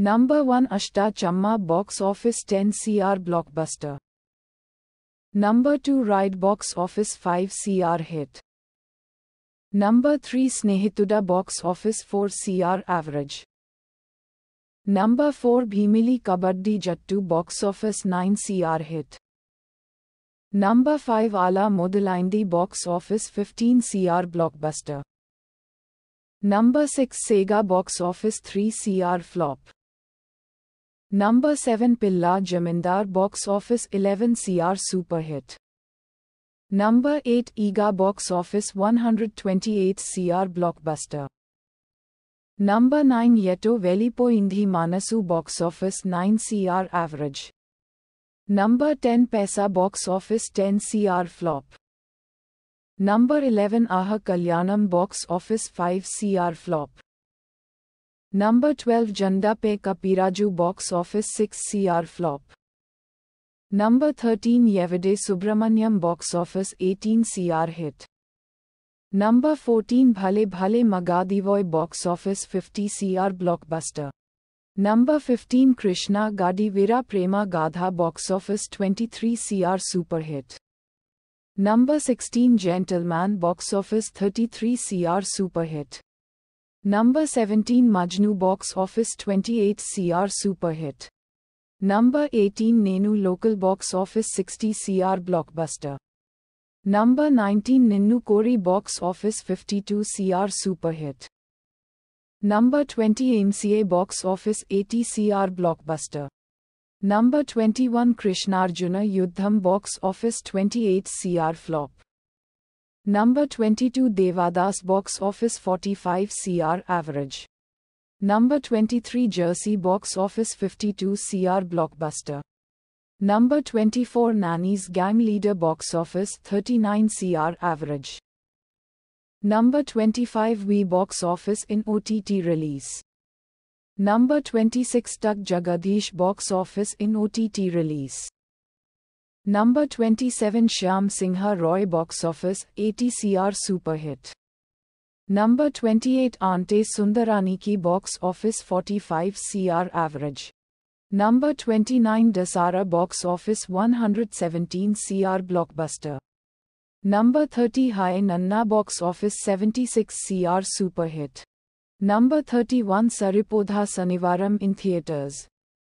Number 1 Ashta Chamma Box Office 10 CR Blockbuster. Number 2 Ride Box Office 5 CR Hit. Number 3 Snehituda Box Office 4 CR Average. Number 4 Bhimili Kabaddi Jattu Box Office 9 CR Hit. Number 5 Ala Modalindi Box Office 15 CR Blockbuster. Number 6 Sega Box Office 3 CR Flop. Number 7 Pilla Jamindar Box Office 11 CR Super Hit. Number 8 Ega Box Office 128 CR Blockbuster. Number 9 Yeto Velipo Indhi Manasu Box Office 9 CR Average. Number 10 Pesa Box Office 10 CR Flop. Number 11 Aha Kalyanam Box Office 5 CR Flop. Number 12 Janda Pe Kapiraju box office 6 CR flop. Number 13 Yevade Subramanyam box office 18 CR hit. Number 14 Bhale Bhale Magadivoy box office 50 CR blockbuster. Number 15 Krishna Gadi Vira Prema Gadha box office 23 CR super hit. Number 16 Gentleman box office 33 CR super hit. Number 17 Majnu box office 28 CR super hit. Number 18 Nenu local box office 60 CR blockbuster. Number 19 Ninnu Kori box office 52 CR super hit. Number 20 MCA box office 80 CR blockbuster. Number 21 Krishnarjuna Yuddham box office 28 CR flop. Number 22 Devadas box office 45 CR average. Number 23 Jersey box office 52 CR blockbuster. Number 24 Nanny's Gang Leader box office 39 CR average. Number 25 We box office in OTT release. Number 26 Tug Jagadish box office in OTT release. Number 27 Shyam Singha Roy Box Office 80 CR Super Hit. Number 28 Ante Sundarani Ki Box Office 45 CR Average. Number 29 Dasara Box Office 117 CR Blockbuster. Number 30 Hai Nanna Box Office 76 CR Super Hit. Number 31 Saripodha Sanivaram in Theatres.